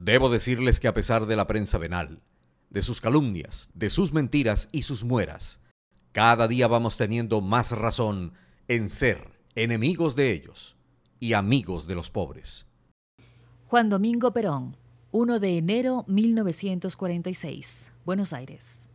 Debo decirles que a pesar de la prensa venal, de sus calumnias, de sus mentiras y sus mueras, cada día vamos teniendo más razón en ser enemigos de ellos y amigos de los pobres. Juan Domingo Perón, 1 de enero 1946, Buenos Aires.